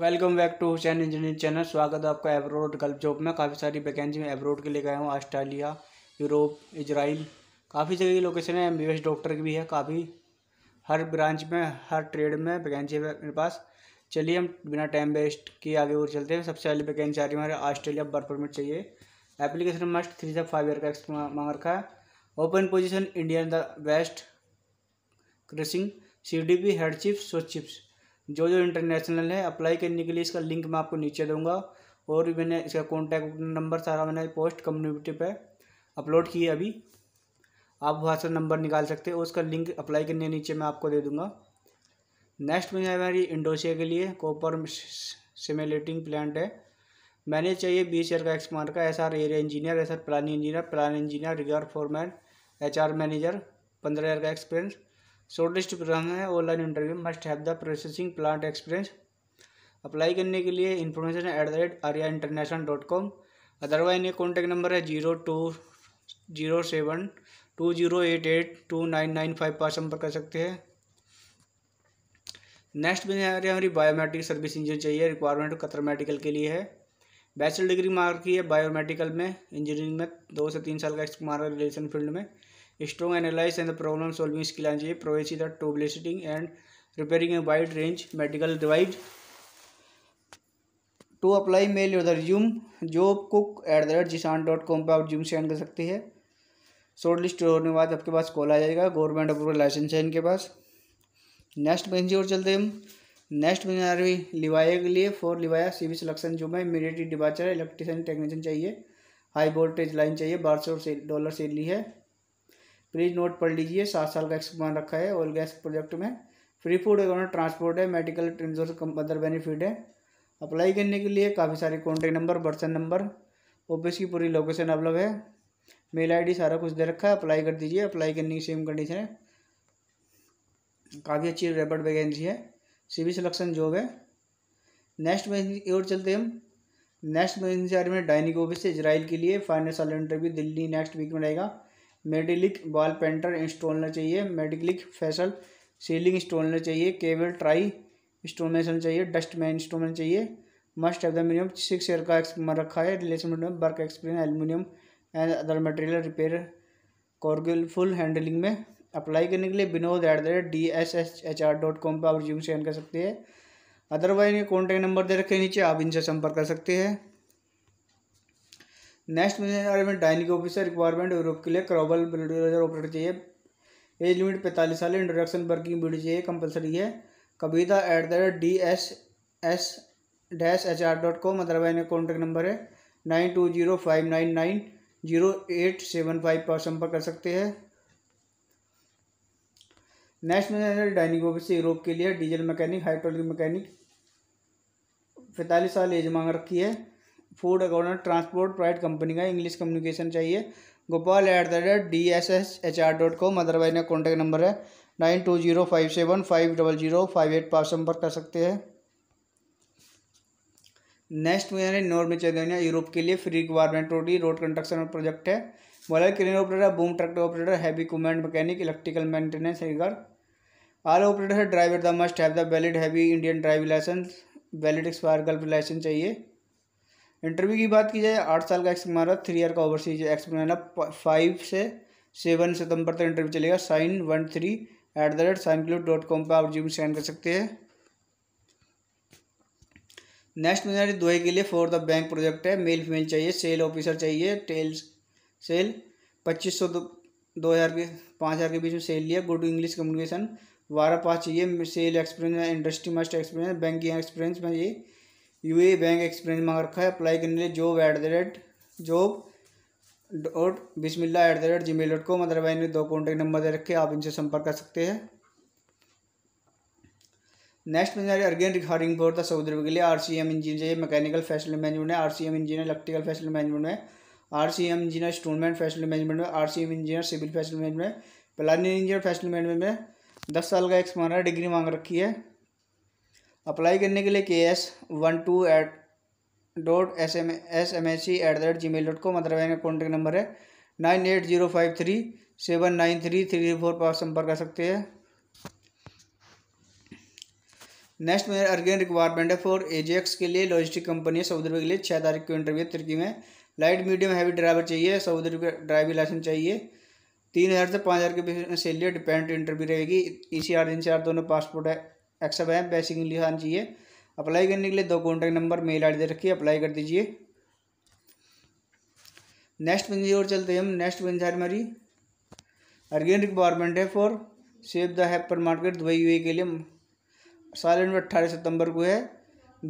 welcome back to Hussain engineering channel स्वागत है आपका एब्रोड गल्फ जॉब में काफ़ी सारी वैकेंसी में एब्रोड के लिए गया हूँ ऑस्ट्रेलिया यूरोप इजराइल काफ़ी जगह की लोकेशन है एम डॉक्टर की भी है काफ़ी हर ब्रांच में हर ट्रेड में वैकेंसी है मेरे पास चलिए हम बिना टाइम वेस्ट किए आगे और चलते हैं सबसे पहले वैकेंसी आ रही है हमारे ऑस्ट्रेलिया बर्थ परमिट चाहिए एप्लीकेशन मस्ट थ्री से फाइव ईयर का मांग रखा है open position India in the west crossing C D P head chips so chips जो जो इंटरनेशनल है अप्लाई करने के लिए इसका लिंक मैं आपको नीचे दूंगा और मैंने इसका कॉन्टैक्ट नंबर सारा मैंने पोस्ट कम्युनिटी पे अपलोड किया अभी आप वहाँ से नंबर निकाल सकते हो उसका लिंक अप्लाई करने नीचे मैं आपको दे दूँगा नेक्स्ट में हमारी इंडोसिया के लिए कॉपर सिमुलेटिंग प्लांट है मैंने चाहिए बीस ईयर का एक्सपांड का S R area engineer S R planning engineer plan engineer rigger foreman H R manager पंद्रह ईयर का एक्सपीरियंस शॉर्टलिस्ट प्रोग्राम है online interview must have the processing plant experience apply करने के लिए information at the rate Arya international dot com otherwise ये contact number है zero two zero seven two zero eight eight two nine nine five पर संपर्क कर सकते हैं नेक्स्ट में आ रही है हमारी बायोमेट्रिक सर्विस इंजीनियर चाहिए रिक्वायरमेंट कतर मेडिकल के लिए है बैचलर डिग्री मार्क की है बायोमेडिकल में इंजीनियरिंग में दो से तीन साल का मार्क रिलेशन फील्ड में strong analysis and the problem solving skill and ये provides the troubleshooting and repairing a wide range medical device to apply mail your resume job cook at the rate जिसान dot com पर आप zoom send कर सकते हैं short list होने के बाद आपके पास कॉल आ जाएगा गवर्नमेंट अप्रूवल लाइसेंस है इनके पास नेक्स्ट वैकेंसी और चलते हम नेक्स्ट वैकेंसी आ रही लिवाया के लिए फॉर लिवाया सीवी सिलेक्शन जो है इमीडिएट डिपार्चर है इलेक्ट्रिशियन टेक्नीशियन चाहिए हाई वोल्टेज लाइन चाहिए बारह सौ डॉलर ली है प्लीज़ नोट पढ़ लीजिए सात साल का एक्सपीरियंस रखा है ऑयल गैस प्रोजेक्ट में फ्री फूड इकोनॉमिक ट्रांसपोर्ट है मेडिकल इंश्योरेंस अदर बेनिफिट है अप्लाई करने के लिए काफ़ी सारे contact number person number office की पूरी लोकेशन अवलब है मेल आईडी सारा कुछ दे रखा है अप्लाई कर दीजिए अप्लाई करने की सेम कंडीशन है काफ़ी अच्छी रेपड वैकेंसी है सिविल सिलेक्शन जॉब है नेक्स्ट वैकेंसी और चलते हम नेक्स्ट वैकेंसी आ रही है डाइनिक ऑफिस से इसराइल के लिए फाइनल साल इंटरव्यू दिल्ली नेक्स्ट वीक में रहेगा मेडिलिक बॉल पेंटर इंस्टॉलना चाहिए मेडिलिक फैसल सीलिंग इंस्टॉलना चाहिए केबल ट्राई इंस्टॉलमेशन चाहिए डस्टमैन इंस्टॉलमेंट चाहिए must of the minimum six year का रखा है रिलेशन में work experience aluminium and other material repair कॉर्गुलफुल हैंडलिंग में अप्लाई करने के लिए Vinod at the rate D S S H R dot com पर आप रिज्यूम सेंड कर सकते हैं अदरवाइज ये कॉन्टैक्ट नंबर दे रखे नीचे आप इनसे संपर्क कर सकते हैं नेक्स्ट में dining dynamic officer requirement Europe के लिए क्रॉबल बुलडोजर ऑपरेटर चाहिए एज लिमिट पैंतालीस साल इंट्रोडक्शन वर्किंग बिल्डर चाहिए कंपलसरी है Kavita at the rate D S S dash H R dot com otherwise मेरा कॉन्टैक्ट नंबर है nine two zero five nine nine zero eight seven five पर संपर्क कर सकते हैं next manager dining office Europe के लिए डीजल मैकेनिक हाइड्रोलिक मैकेनिक पैंतालीस साल एज मांग रखी है food accountant transport private company का इंग्लिश कम्युनिकेशन चाहिए Gopal at the rate D S S H R dot com otherwise का कॉन्टैक्ट नंबर है nine two zero five seven five double zero five eight पाँच संपर्क कर सकते हैं नेक्स्ट में यानी नॉर्थ में यूरोप के लिए फ्री रिक्वायरमेंट रोडी रोड कंस्ट्रक्शन प्रोजेक्ट है bowler crane operator boom truck operator heavy equipment mechanic electrical maintenance rigger all operator है driver the must have the valid heavy Indian driving licence valid expire gulf licence चाहिए interview की बात की जाए आठ साल का एक्सपीरियंस हमारा थ्री ईयर का ओवरसीज एक्स है फाइव से सेवन सितंबर तक इंटरव्यू चलेगा sign one three at the rate sign clue dot com पर आप जी सेंड कर सकते हैं नेक्स्ट मिनरी दुआई के लिए फॉर द बैंक प्रोजेक्ट है मेल फीमेल चाहिए सेल ऑफिसर चाहिए टेल्स सेल पच्चीस सौ दो हज़ार के पाँच हज़ार के बीच में सेल लिया गुड इंग्लिश कम्युनिकेशन बारह पाँच चाहिए sale experience industry must experience bank experience में ये यू ए बैंक एक्सपीरियंस मांग रखा है अप्लाई करने लिए job at the rate job dot Bismillah at the rate ji mail dot com otherwise ने दो कॉन्टैक्ट नंबर दे रखे आप इनसे संपर्क कर सकते हैं नेक्स्ट में urgent recording for the Saudi Arab के लिए R C M engineer mechanical facility management है R C M engineer electrical facility management में आर सी एम इंजीनियर स्टूडमेंट फैसिलिटी मैनेजमेंट में R C M engineer civil facility management है planning engineer facility management में दस साल का experience degree मांग रखी है अप्लाई करने के लिए K S one two eight dot S M S M S C at the rate ji mail dot com मतलब का कॉन्टैक्ट नंबर है nine eight zero five three seven nine three three four पर संपर्क कर सकते हैं next मेरा urgent requirement है फॉर एजेक्स के लिए लॉजिस्टिक कंपनी है सऊदी अरब के लिए छः तारीख को इंटरव्यू है तुर्की में लाइट मीडियम हैवी ड्राइवर चाहिए सऊदी अरब ड्राइविंग लाइसेंस चाहिए तीन हज़ार से पाँच हज़ार के सैलरी डिपेंड इंटरव्यू रहेगी E C R N C R दोनों पासपोर्ट है एक्स्ट्रा है बेसिक इंग्लिश आना हाँ चाहिए अप्लाई करने के लिए दो कॉन्टैक्ट नंबर मेल आई दे रखिए अप्लाई कर दीजिए नेक्स्ट पेज और चलते हैं हम नेक्स्ट पेज है हमारी अर्गेन रिक्वायरमेंट है for save the hyper market Dubai UAE के लिए साल में अट्ठारह सितंबर को है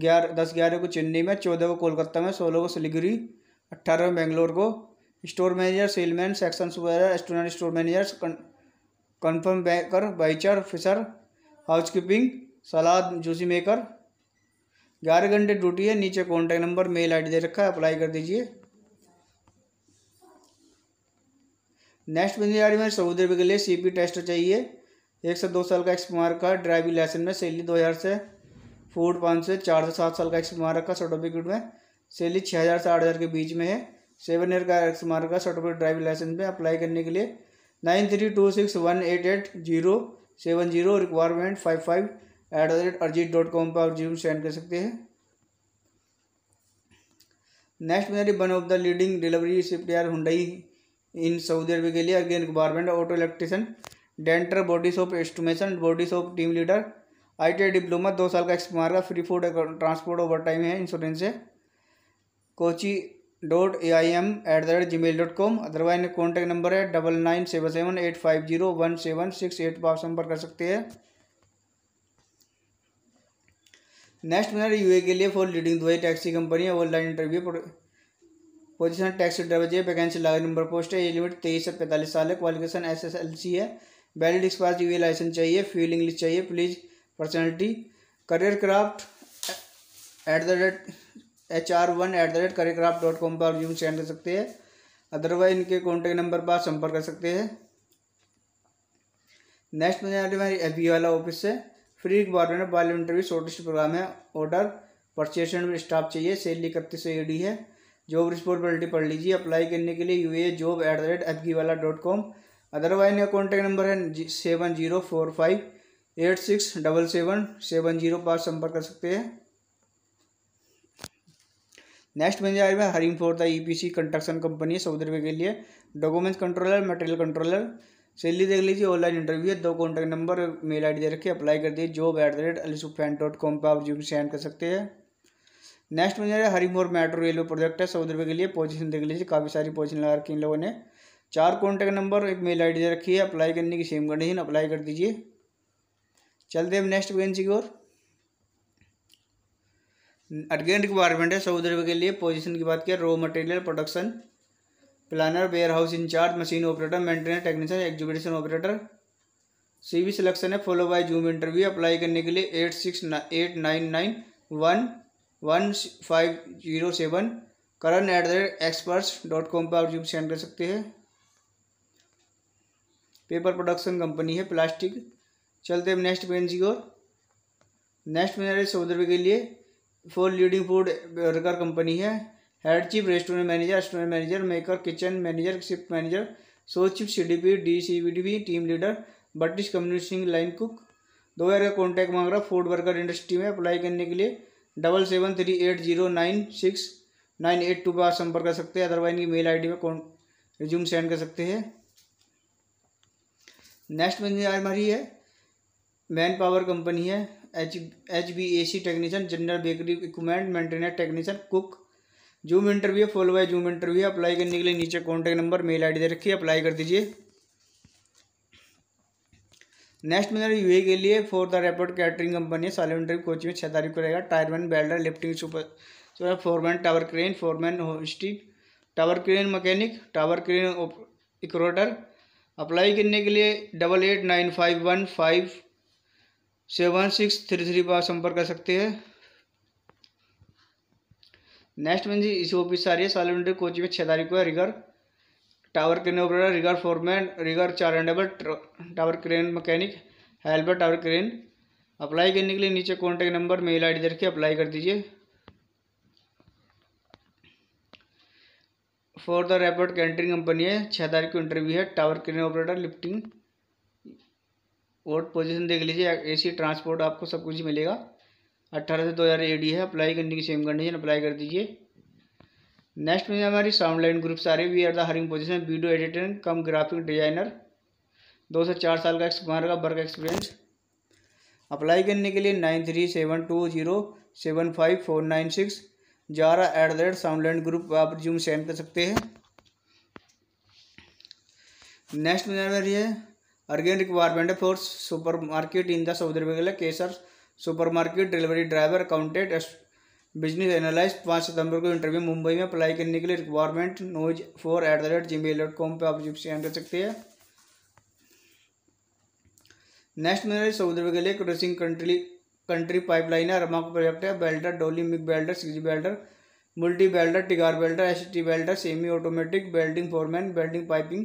ग्यारह दस ग्यारह को चेन्नई में चौदह को कोलकाता में सोलह को सिलीगुड़ी अट्ठारह में बेंगलोर को store manager salesman section supervisor student store manager confirm baker butcher fisher housekeeping salad juicy maker ग्यारह घंटे ड्यूटी है नीचे कॉन्टैक्ट नंबर मेल आई दे रखा है अप्लाई कर दीजिए नेक्स्ट बेनिफिशियरी में सऊदी अरब के लिए सीपी टेस्ट चाहिए एक से दो साल का एक्सपीमार का ड्राइविंग लाइसेंस में सैली दो हज़ार से फूड पाँच से चार से सात साल का एक्सपीमार का सर्टिफिकेट में सैली छः हज़ार से आठ हज़ार के बीच में है सेवन ईयर का एक्सपीमार का सर्टिफिकेट ड्राइविंग लाइसेंस में अप्लाई करने के लिए nine three two six one eight eight zero seven zero requirement five five at the rate Arijit dot com पर आप जी सेंड कर सकते हैं नेक्स्ट मेरी one of the leading delivery सिप्टर हुडई इन सऊदी अरबी के लिए again requirement auto electrician denter body shop estimation body shop team leader I diploma दो साल का एक्सपीरियंस का free food transport overtime है इंश्योरेंस है Kochi dot A I M at the rate ji mail dot com otherwise contact number है double nine seven seven eight five zero one seven six eight पर आप संपर्क कर सकते हैं next you UAE के लिए for leading Dubai taxi company online interview position taxi driver जी वैकेंसी लागू नंबर पोस्ट है एज लिमिट तेईस से पैंतालीस साल है qualification S S L C है वैलिड एक्सपायर यू लाइसेंस चाहिए फ्यूल इंग्लिश चाहिए please personality career craft at the rate H R one at the rate craft dot com पर यूम सेंड कर सकते हैं अदरवाइज इनके कॉन्टैक्ट नंबर पर संपर्क कर सकते हैं नेक्स्ट में जाते हमारी एफ वाला ऑफिस से फ्री रिक्वायरमेंट वाले इंटरव्यू शॉर्टेस्ट प्रोग्राम है ऑर्डर परचेस में स्टाफ चाहिए सैलरी इकतीस सौ ई है जॉब रिस्पॉन्सिबिलिटी पढ़ लीजिए अप्लाई करने के लिए U A job at the rate F वाला डॉट कॉम अदरवाइज इनका कॉन्टैक्ट नंबर है seven zero four five eight six double seven seven zero पर संपर्क कर सकते हैं नेक्स्ट बन जाएगा hiring for the C construction company है सऊदरवे के लिए documents controller material controller salary देख लीजिए ऑनलाइन इंटरव्यू है दो कॉन्टैक्ट नंबर मेल आई दे रखिए अप्लाई कर दिए जॉब एट द रेट अलीसुफैन डॉट कॉम पर आप रिज्यूम सेंड कर सकते हैं नेक्स्ट बन जाएगा हरिमोर मेट्रो रेलवे प्रोजेक्ट है सऊदी रुपये के लिए पोजिशन देख लीजिए काफ़ी सारी पोजिशन लगा रखी इन लोगों ने चार कॉन्टैक्ट नंबर एक मेल आई दे रखी है अप्लाई करने की सेम कंडीशन अप्लाई कर दीजिए चलते हैं नेक्स्ट वैकेंसी की ओर अर्जेंट रिक्वायरमेंट है सऊदी अरब के लिए पोजीशन की बात किया raw material production planner warehouse in-charge machine operator maintenance technician exhibition operator C V selection है follow by zoom interview apply करने के लिए एट six eight nine nine one one five zero seven Karan at the rate experts dot com पर आप zoom send कर सकते हैं पेपर प्रोडक्शन कंपनी है प्लास्टिक चलते हैं नेक्स्ट पेन की ओर नेक्स्ट पेन सऊदी अरब के लिए four leading food burger company है head chief restaurant manager restaurant manager maker kitchen manager shift manager sous chef C D P D C B D P team leader बटिश community line cook दो हज़ार का contact मांग रहा food burger industry में apply करने के लिए double seven three eight zero nine six nine eight two पर संपर्क कर सकते हैं अदरवाइज इनकी मेल डी में रिज्यूम सेंड कर सकते हैं नेक्स्ट बंदी हमारी है मैन पावर कंपनी है H H B A C technician general bakery equipment maintainer technician cook zoom interview follow by zoom interview apply करने के लिए नीचे कॉन्टैक्ट नंबर मेल आईडी दे रखिए अप्लाई कर दीजिए नेक्स्ट मिनर यूए के लिए for the report catering company साल इंटरव्यू कोचिंग में छः तारीख को रहेगा टायरमैन welder lifting super foreman tower crane foreman होस्टी tower crane mechanic tower crane erector apply करने के लिए double eight nine five one five seven six three three पर संपर्क कर सकते हैं नेक्स्ट में जी इसी ऑफिस आ रही है सॉलिमेंट्री कोचिंग में छः तारीख को है rigger tower crane operator rigger foreman rigger चार एंडेबल tower crane mechanic helper tower crane apply करने के लिए नीचे contact number mail I D देखिए अप्लाई कर दीजिए for the report catering company है छः तारीख को इंटरव्यू है टावर क्रेन ऑपरेटर लिफ्टिंग और पोजीशन देख लीजिए एसी ट्रांसपोर्ट आपको सब कुछ मिलेगा अट्ठारह से दो हज़ार एडी है अप्लाई करने की सेम कंडीशन अप्लाई कर दीजिए नेक्स्ट में हमारी साउंड लाइन ग्रुप सारे we are the hiring position video editor cum graphic designer दो से चार साल का एक्सपायर का वर्क एक्सपीरियंस अप्लाई करने के लिए nine three seven two zero seven five four nine six ग्यारह at the rate sound line group आप जूम सेंड कर सकते हैं नेक्स्ट में रही है again force for market in the Saudi Arabia केसर supermarket delivery driver accountant business analyst पाँच सितंबर को इंटरव्यू मुंबई में अप्लाई करने के लिए रिक्वायरमेंट नोज four at the rate ji mail dot com पर आप सेंड कर सकते हैं नेक्स्ट मेरे सऊदी अरब के लिए क्रॉसिंग कंट्री कंट्री पाइपलाइन है रमा प्रोजेक्ट है बेल्डर डोली मिक welder six welder multi welder टिगार welder S T welder semi automatic welding foreman welding piping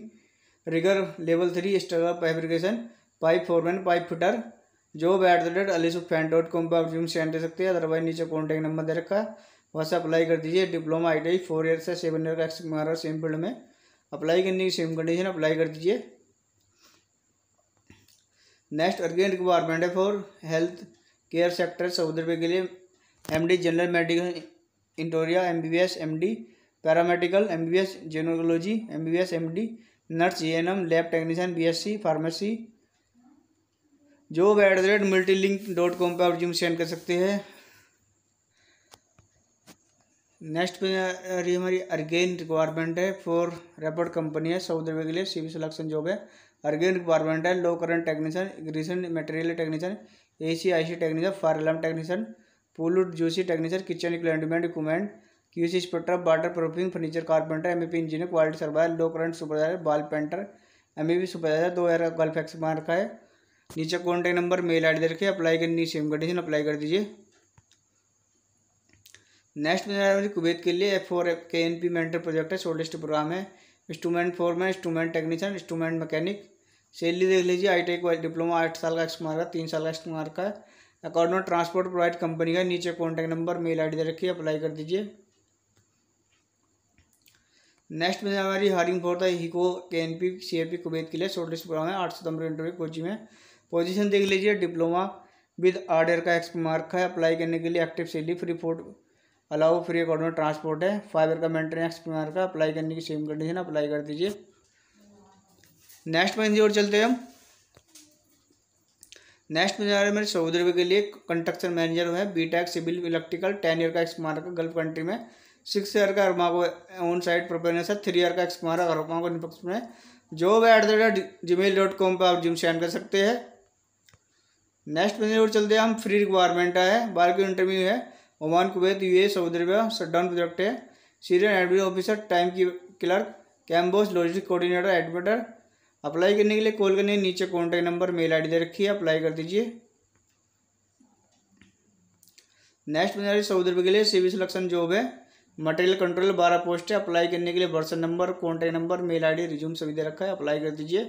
rigger level three स्टर fabrication pipe foreman pipe fitter जो एट द डेट अली फैन डॉट कॉम पर आप सेंड दे सकते हैं अदरवाइज नीचे कॉन्टैक्ट नंबर दे रखा है वहाँ से अप्लाई कर दीजिए diploma I T four year से सेवन ईयर का एक्सपीरियंस हमारा सेम फील्ड में अप्लाई करने की सेम कंडीशन अप्लाई कर दीजिए नेक्स्ट अर्गेन रिक्वायरमेंट है for health care sector Saudi रुपये के लिए एम डी जनरल मेडिकल इंटोरिया M B B S M D paramedical M B B S gynaecology M B B S M D nurse G N M lab technician B S C pharmacy job at the rate multi link dot com पर resume send कर सकते हैं next पे ये हमारी urgent requirement है for reputed company है Saudi Arabia के लिए बी सिलेक्शन जॉब है अर्गेन रिक्वायरमेंट है लो करंट टेक्नीशियन इग्रीशन material technician A C I C technician fire alarm technician पोलूड जूसी technician kitchen equipment QC C water proofing furniture carpenter M P e engineer quality surveyor low current supervisor बाल painter M B P supervisor दो हज़ार gulf ex मार रखा है नीचे contact number mail I D रखिए अप्लाई करनी same condition apply कर दीजिए नेक्स्ट में कुवैत के लिए F four K N P mentor project है शॉर्टेस्ट प्रोग्राम है इंस्ट्रूमेंट फोर में instrument technician instrument mechanic salary देख लीजिए आई टी डिप्लोमा आठ साल का एक्समार्क का तीन साल का एक्स मार्क का अकॉर्डिंग ट्रांसपोर्ट प्रोवाइड कंपनी का नीचे contact number mail I D रखिए अप्लाई कर दीजिए नेक्स्ट में हमारी हारिंग फोर था हिको K N P C A P Kuwait के लिए शॉर्ट लिस्ट प्रोग्राम है आठ सितंबर इंटरव्यू कोची में पोजीशन देख लीजिए डिप्लोमा विद आर्डर का एक्स मार्क है अप्लाई करने के लिए active salary free food allow free according transport है फाइबर का मेंटेनेंस मार्क है अप्लाई करने की सेम कंडीशन अप्लाई कर दीजिए नेक्स्ट में और चलते हैं हम नेक्स्ट में जा रहे हैं मेरे सऊदी अरब के लिए कंस्ट्रक्शन मैनेजर है BTech civil electrical ten year का एक्स मार्क गल्फ कंट्री में सिक्स ईयर का को ऑन साइट प्रोपेनियस है थ्री ईयर का एक्स कुमारा का निपक्ष में job at the rate ji mail dot com पर आप जिम सेंड कर सकते हैं नेक्स्ट पेज और चलते हैं हम फ्री रिक्वायरमेंट है बार की इंटरव्यू है Oman Kuwait U A Saudi Arabia shutdown project है सीनियर एडमिन ऑफिसर टाइम की क्लर्क कैम्बोस लॉजिस्टिक कोऑर्डिनेटर एडमिटर अप्लाई करने के लिए कॉल करने नीचे कॉन्टैक्ट नंबर मेल डी दे रखी है अप्लाई कर दीजिए नेक्स्ट बना सऊदी अरब के लिए सिविल सिलेक्शन जॉब है मटेरियल कंट्रोल बारह पोस्ट है अप्लाई करने के लिए वर्सन number contact number mail ID resume सभी दे रखा है अप्लाई कर दीजिए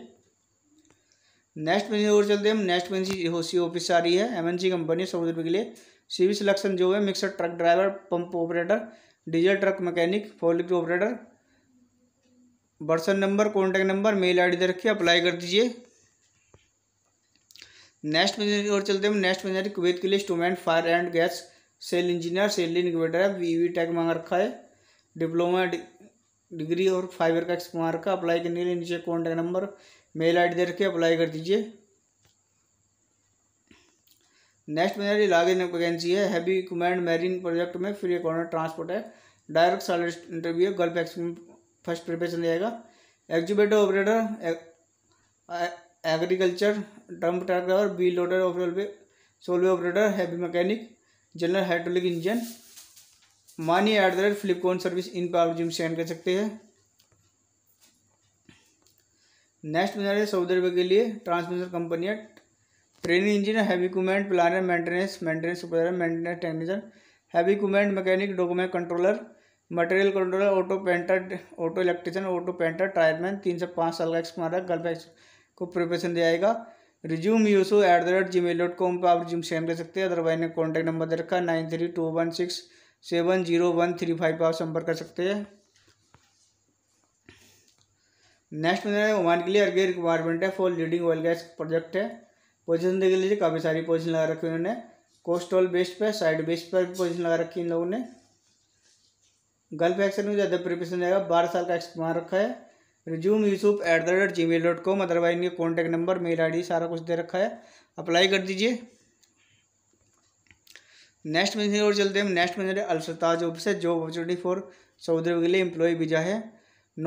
नेक्स्ट पेज और चलते हैं नेक्स्ट हो सी ऑफिस आ रही है एमएनसी कंपनी सौ रुपये के लिए सीवी सिलेक्शन जो है mixer truck driver pump operator diesel truck mechanic फॉलिक ऑपरेटर वर्सन number contact number mail I D दे रखिए अप्लाई कर दीजिए नेक्स्ट पेज और चलते हैं नेक्स्ट पेज कुवैत के लिए student fire and gas sale engineer sale इनक्यूबेटर है वी वी टेक मांग रखा है डिप्लोमा डिग्री और फाइव ईयर का एक्सपीरियंस मांग रखा अप्लाई करने के लिए नीचे contact number mail I D दे रखिए अप्लाई कर दीजिए नेक्स्ट मेरा लागिन वैकेंसी है हैवी कमांड मैरीन प्रोजेक्ट में फ्री अकाउंट ट्रांसपोर्ट है डायरेक्ट सैलरी इंटरव्यू है गल्फ एक्सपीरियंस फर्स्ट प्रिपरेशन रहेगा excavator operator agriculture drum tractor B loader operator सोलवे operator heavy mechanic general hydraulic engine मानी एट द रेट फ्लिपकॉन service in power आप जिम send कर सकते हैं नेक्स्ट बना रहे सऊदी अरब के लिए ट्रांसमिशन कंपनियाँ training engine heavy equipment planner maintenance maintenance supervisor maintenance technician heavy equipment mechanic document controller material controller auto painter auto electrician auto painter tyreman तीन से पाँच साल का एक्सपीरियंस गर्ल्फ को प्रिपरेशन दिया जाएगा रिज्यूम यूसू at the rate ji mail dot com पर आप रिज्यूम सेंड कर सकते हैं अदरवाइज ने कॉन्टैक्ट नंबर दे रखा nine three two one six seven zero one three five पर आप संपर्क कर सकते हैं नेक्स्ट मैंने है ओमान के लिए अर्गे रिक्वायरमेंट है for leading oil gas project है पोजिशन देख लीजिए काफ़ी सारी पोजिशन लगा रखी उन्होंने कोस्टल बेस्ट पर साइड बेस्ट पर पोजिशन लगा रखी इन लोगों ने गल्फ एक्शन में ज़्यादा प्रिपरेशन रहेगा बारह साल का एक्सपीरियंस रखा है resume Yusuf at the rate ji mail dot com otherwise इनके कॉन्टैक्ट नंबर मेल आईडी सारा कुछ दे रखा है अप्लाई कर दीजिए नेक्स्ट मैसेज और चलते हैं नेक्स्ट मैसेज अलसता ऑफिस है job opportunity for Saudi Arab के लिए एम्प्लॉय वीजा है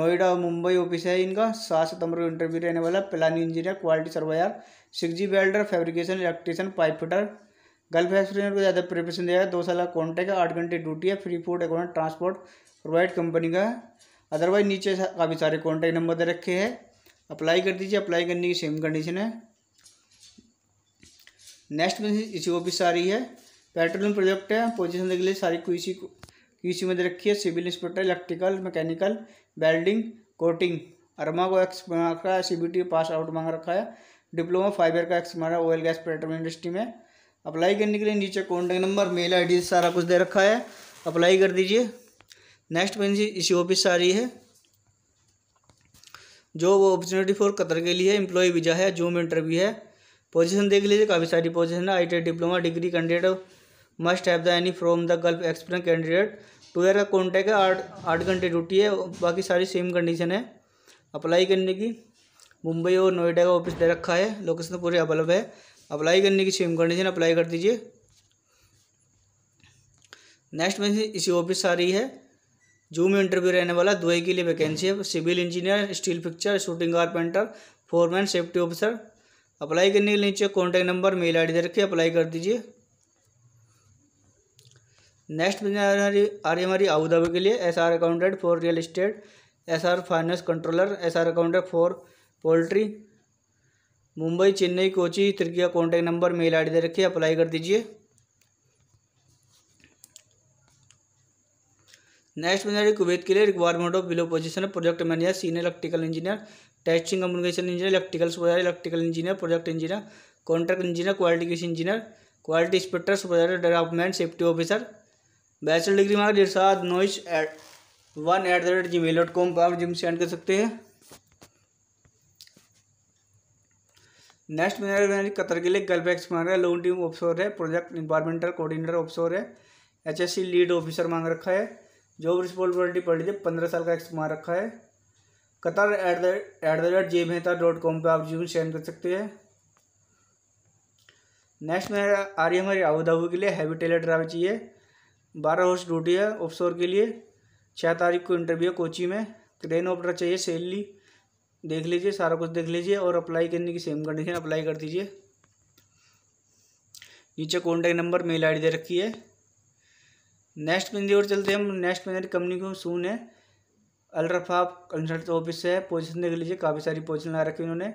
नोएडा और मुंबई ऑफिस है इनका सात सितंबर को इंटरव्यू रहने वाला planning engineer quality surveyor six G welder fabrication electrician pipe fitter gulf experience को ज़्यादा प्रिपरेशन दिया है दो साल का कॉन्टैक्ट है आठ घंटे ड्यूटी है free food account transport provide company का है अदरवाइज नीचे काफ़ी सारे कॉन्टैक्ट नंबर दे रखे हैं अप्लाई कर दीजिए अप्लाई करने की सेम कंडीशन है नेक्स्ट में इसी ऑफिस आ रही है पेट्रोलियम प्रोजेक्ट है पोजिशन के लिए सारी क्यूसी क्यूसी में दे रखी है civil inspector electrical mechanical welding coating अरमा को एक्स मांग रखा है सी पास आउट मांग रखा है डिप्लोमा फाइबर का एक्स मारा ऑयल गैस पेट्रोल इंडस्ट्री में अप्लाई करने के लिए नीचे कॉन्टैक्ट नंबर मेल आई सारा कुछ दे रखा है अप्लाई कर दीजिए नेक्स्ट जी इसी ऑफिस से आ रही है जॉब अपॉर्चुनिटी फॉर कतर के लिए एम्प्लॉय वीज़ा है जूम इंटरव्यू है पोजीशन देख लीजिए काफ़ी सारी पोजीशन है I diploma degree candidate must have the any from the gulf experience candidate two year का कॉन्टैक्ट है आठ आठ घंटे ड्यूटी है बाकी सारी सेम कंडीशन है अप्लाई करने की मुंबई और नोएडा का ऑफिस दे रखा है लोकेशन तो पूरे अवेलेबल है अप्लाई करने की सेम कंडीशन अप्लाई कर दीजिए नेक्स्ट में इसी ऑफिस आ रही है जूम इंटरव्यू रहने वाला दुबई के लिए वैकेंसी है civil engineer steel picture shooting carpenter foreman safety officer apply करने के नीचे contact number mail I D रखिए अप्लाई कर दीजिए नेक्स्ट आ रही हमारी आबूधाबी के लिए S R accountant for real estate S R finance controller S R accountant for poultry Mumbai Chennai Kochi त्रिकिया contact number mail I D रखिए अप्लाई कर दीजिए नेक्स्ट बन जाएगी कुवैत के लिए रिक्वायरमेंट ऑफ बिलो पोजिशन है project manager senior electrical engineer testing communication engineer electrical supervisor electrical engineer project engineer contract engineer qualification engineer quality inspector supervisor development safety officer bachelor degree मार्ग इरसाद नोइस eight one at the rate ji mail dot com पर आप जिम send कर सकते हैं next manager Qatar के लिए गल्फ एक्स मांग रहा है लोन टीम ऑफिसर है प्रोजेक्ट इन्वायरमेंटल कोऑर्डिनेटर ऑफिसर है सी लीड ऑफिसर मांग रखा है जॉब रिस्पॉन्सिबिलिटी पढ़ लीजिए पंद्रह साल का एक्स मार रखा है Qatar at the at the rate J Mehta dot com पर आप जीवन सेंड कर सकते हैं नेक्स्ट में आ रही है हमारी आबूधाबू के लिए हैवी टेलर ड्राइव चाहिए बारह हॉर्स ड्यूटी है ऑफशोर के लिए छः तारीख को इंटरव्यू है कोची में क्रेन ऑपरेटर चाहिए सैलरी देख लीजिए सारा कुछ देख लीजिए और अप्लाई करने की सेम कंडीशन अप्लाई कर दीजिए नीचे कॉन्टैक्ट नंबर मेल आई दे रखी है नेक्स्ट कंपनी और चलते हैं हम नेक्स्ट कंपनी कंपनी को सून है अलरफा कंसल्ट ऑफिस है पोजीशन देख लीजिए काफ़ी सारी पोजीशन ला रखी उन्होंने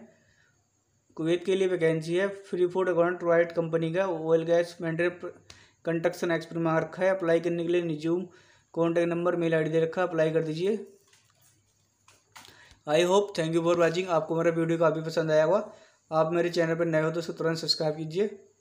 कुवैत के लिए वैकेंसी है free food account provide company का oil gas mentor construction expert में रखा है अप्लाई करने के लिए resume contact number mail I दे रखा अप्लाई कर दीजिए I hope thank you for watching आपको मेरा वीडियो काफ़ी पसंद आया हुआ आप मेरे चैनल पर नए हो तो उसको तुरंत सब्सक्राइब कीजिए